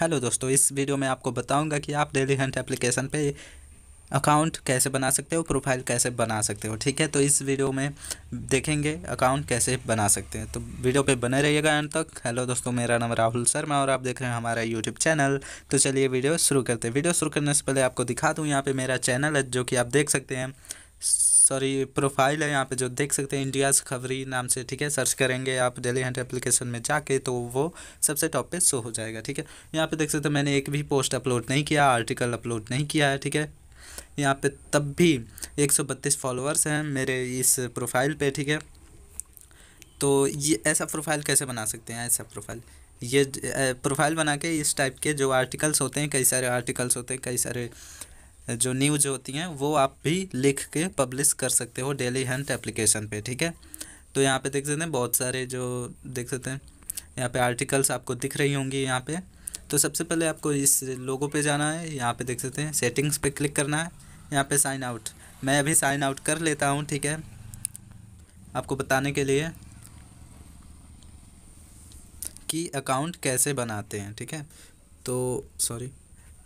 hello दोस्तों इस video में आपको बताऊंगा कि आप डेली हंट एप्लीकेशन पे अकाउंट कैसे बना सकते हो प्रोफाइल कैसे बना सकते हो ठीक है तो इस वीडियो में देखेंगे अकाउंट कैसे बना सकते हैं तो वीडियो पे बने रहिएगा अंत तक हेलो दोस्तों मेरा नाम राहुल शर्मा और आप देख रहे हैं हमारा यूट्यूब चैनल तो चलिए वीडियो शुरू करते हैं वीडियो शुरू करने से पहले आपको दिखा दूँ यहाँ पर मेरा चैनल है जो कि आप देख सकते हैं सॉरी प्रोफाइल है यहाँ पे जो देख सकते हैं इंडियाज़ खबरी नाम से ठीक है सर्च करेंगे आप डेली हंट एप्लीकेशन में जाके तो वो सबसे टॉप पे शो हो जाएगा ठीक है यहाँ पे देख सकते हैं मैंने एक भी पोस्ट अपलोड नहीं किया आर्टिकल अपलोड नहीं किया है ठीक है यहाँ पे तब भी एक फॉलोअर्स हैं मेरे इस प्रोफाइल पर ठीक है तो ये ऐसा प्रोफाइल कैसे बना सकते हैं ऐसा प्रोफाइल ये प्रोफाइल बना के इस टाइप के जो आर्टिकल्स होते हैं कई सारे आर्टिकल्स होते हैं कई सारे जो न्यूज होती हैं वो आप भी लिख के पब्लिश कर सकते हो डेली हंट एप्लीकेशन पे ठीक है तो यहाँ पे देख सकते हैं बहुत सारे जो देख सकते हैं यहाँ पे आर्टिकल्स आपको दिख रही होंगी यहाँ पे तो सबसे पहले आपको इस लोगों पे जाना है यहाँ पे देख सकते हैं सेटिंग्स पे क्लिक करना है यहाँ पे साइन आउट मैं अभी साइन आउट कर लेता हूँ ठीक है आपको बताने के लिए कि अकाउंट कैसे बनाते हैं ठीक है तो सॉरी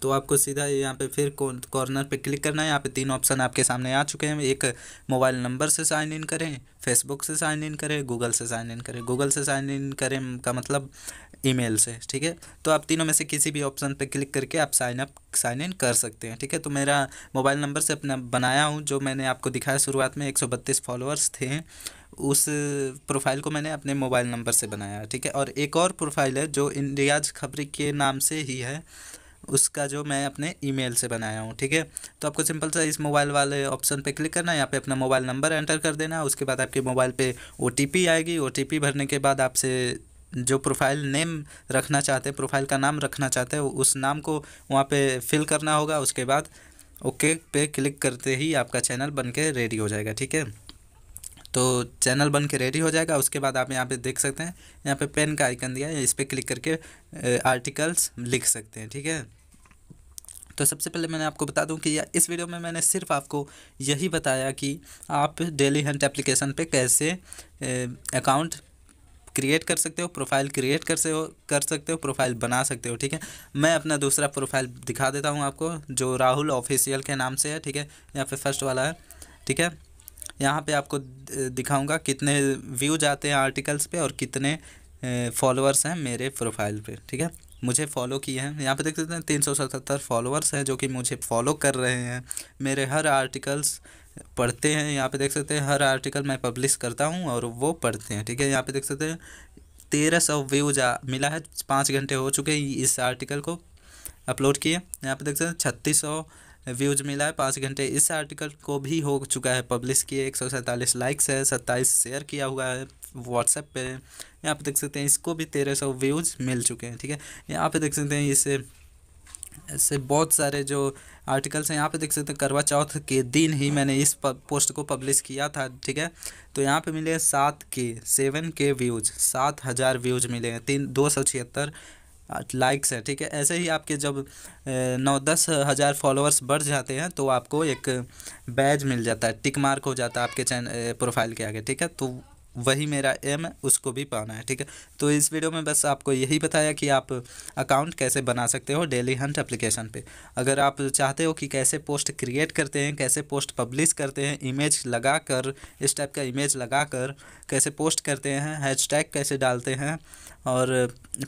तो आपको सीधा यहाँ पे फिर कॉर्नर पे क्लिक करना है यहाँ पे तीन ऑप्शन आपके सामने आ चुके हैं एक मोबाइल नंबर से साइन इन करें फेसबुक से साइन इन करें गूगल से साइन इन करें गूगल से साइन इन करें का मतलब ईमेल से ठीक है तो आप तीनों में से किसी भी ऑप्शन पे क्लिक करके आप साइन अप साइन इन कर सकते हैं ठीक है तो मेरा मोबाइल नंबर से अपना बनाया हूँ जो मैंने आपको दिखाया शुरुआत में एक फॉलोअर्स थे उस प्रोफाइल को मैंने अपने मोबाइल नंबर से बनाया ठीक है और एक और प्रोफाइल है जो इंडियाज खबरी के नाम से ही है उसका जो मैं अपने ईमेल से बनाया हूँ ठीक है तो आपको सिंपल सा इस मोबाइल वाले ऑप्शन पे क्लिक करना है यहाँ पे अपना मोबाइल नंबर एंटर कर देना उसके बाद आपके मोबाइल पे ओ आएगी ओ भरने के बाद आपसे जो प्रोफाइल नेम रखना चाहते हैं प्रोफाइल का नाम रखना चाहते हैं उस नाम को वहाँ पे फिल करना होगा उसके बाद ओके पे क्लिक करते ही आपका चैनल बन के रेडी हो जाएगा ठीक है तो चैनल बन के रेडी हो जाएगा उसके बाद आप यहाँ पे देख सकते हैं यहाँ पे पेन का आइकन दिया है इस पर क्लिक करके आर्टिकल्स लिख सकते हैं ठीक है तो सबसे पहले मैंने आपको बता दूं कि इस वीडियो में मैंने सिर्फ आपको यही बताया कि आप डेली हंट एप्लीकेशन पे कैसे अकाउंट क्रिएट कर सकते हो प्रोफाइल क्रिएट कर से हो कर सकते हो प्रोफाइल बना सकते हो ठीक है मैं अपना दूसरा प्रोफाइल दिखा देता हूँ आपको जो राहुल ऑफिशियल के नाम से है ठीक है यहाँ पे फर्स्ट वाला है ठीक है यहाँ पे आपको दिखाऊंगा कितने व्यूज आते हैं आर्टिकल्स पे और कितने फॉलोअर्स हैं मेरे प्रोफाइल पे ठीक है मुझे फॉलो किए हैं यहाँ पे देख सकते हैं तीन सौ सतहत्तर फॉलोअर्स हैं जो कि मुझे फॉलो कर रहे हैं मेरे हर आर्टिकल्स पढ़ते हैं यहाँ पे देख सकते हैं हर आर्टिकल मैं पब्लिश करता हूँ और वो पढ़ते हैं ठीक है यहाँ पे देख सकते हैं तेरह सौ व्यूज मिला है पाँच घंटे हो चुके हैं इस आर्टिकल को अपलोड किए यहाँ पे देख सकते हैं छत्तीस सौ व्यूज़ मिला है पाँच घंटे इस आर्टिकल को भी हो चुका है पब्लिश किए एक सौ सैंतालीस लाइक्स है सत्ताईस शेयर किया हुआ है व्हाट्सएप पे यहाँ पे देख सकते हैं इसको भी तेरह सौ व्यूज़ मिल चुके हैं ठीक है यहाँ पे देख सकते हैं इसे ऐसे बहुत सारे जो आर्टिकल्स हैं यहाँ पे देख सकते हैं करवा चौथ के दिन ही मैंने इस पोस्ट को पब्लिश किया था ठीक है तो यहाँ पे मिले सात के सेवन के व्यूज़ सात हज़ार व्यूज़ मिले हैं तीन दो सौ छिहत्तर लाइक्स है ठीक है ऐसे ही आपके जब नौ दस हज़ार फॉलोअर्स बढ़ जाते हैं तो आपको एक बैज मिल जाता है टिक मार्क हो जाता है आपके चैन प्रोफाइल के आगे ठीक है तो वही मेरा एम है उसको भी पाना है ठीक है तो इस वीडियो में बस आपको यही बताया कि आप अकाउंट कैसे बना सकते हो डेली हंट एप्लीकेशन पे अगर आप चाहते हो कि कैसे पोस्ट क्रिएट करते हैं कैसे पोस्ट पब्लिश करते हैं इमेज लगा कर इस टाइप का इमेज लगा कर कैसे पोस्ट करते हैं हैशटैग कैसे डालते हैं और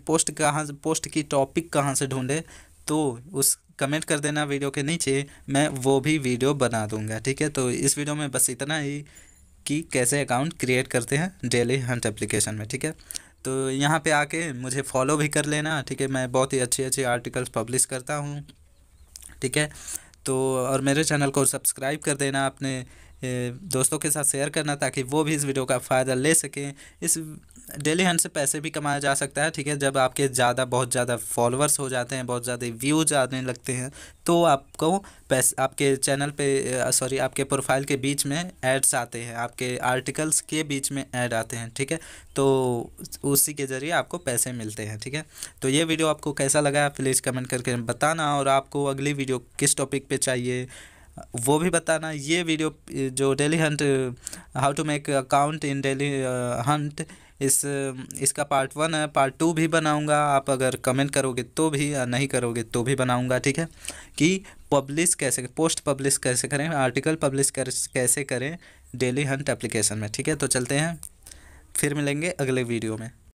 पोस्ट कहाँ पोस्ट की टॉपिक कहाँ से ढूँढे तो उस कमेंट कर देना वीडियो के नीचे मैं वो भी वीडियो बना दूंगा ठीक है तो इस वीडियो में बस इतना ही कि कैसे अकाउंट क्रिएट करते हैं डेली हंट एप्लीकेशन में ठीक है तो यहाँ पे आके मुझे फॉलो भी कर लेना ठीक है मैं बहुत ही अच्छे अच्छे आर्टिकल्स पब्लिश करता हूँ ठीक है तो और मेरे चैनल को सब्सक्राइब कर देना अपने दोस्तों के साथ शेयर करना ताकि वो भी इस वीडियो का फ़ायदा ले सकें इस डेली हंट से पैसे भी कमाया जा सकता है ठीक है जब आपके ज़्यादा बहुत ज़्यादा फॉलोअर्स हो जाते हैं बहुत ज़्यादा व्यूज आने लगते हैं तो आपको पैसे आपके चैनल पे सॉरी आपके प्रोफाइल के बीच में एड्स आते हैं आपके आर्टिकल्स के बीच में ऐड आते हैं ठीक है तो उसी के ज़रिए आपको पैसे मिलते हैं ठीक है तो ये वीडियो आपको कैसा लगा प्लीज़ कमेंट करके बताना और आपको अगली वीडियो किस टॉपिक पर चाहिए वो भी बताना ये वीडियो जो Dailyhunt how to make account in Dailyhunt इस इसका पार्ट वन है पार्ट टू भी बनाऊंगा आप अगर कमेंट करोगे तो भी या नहीं करोगे तो भी बनाऊंगा ठीक है कि पब्लिश कैसे पोस्ट पब्लिश कैसे करें आर्टिकल पब्लिश कर, कैसे करें डेली हंट एप्लीकेशन में ठीक है तो चलते हैं फिर मिलेंगे अगले वीडियो में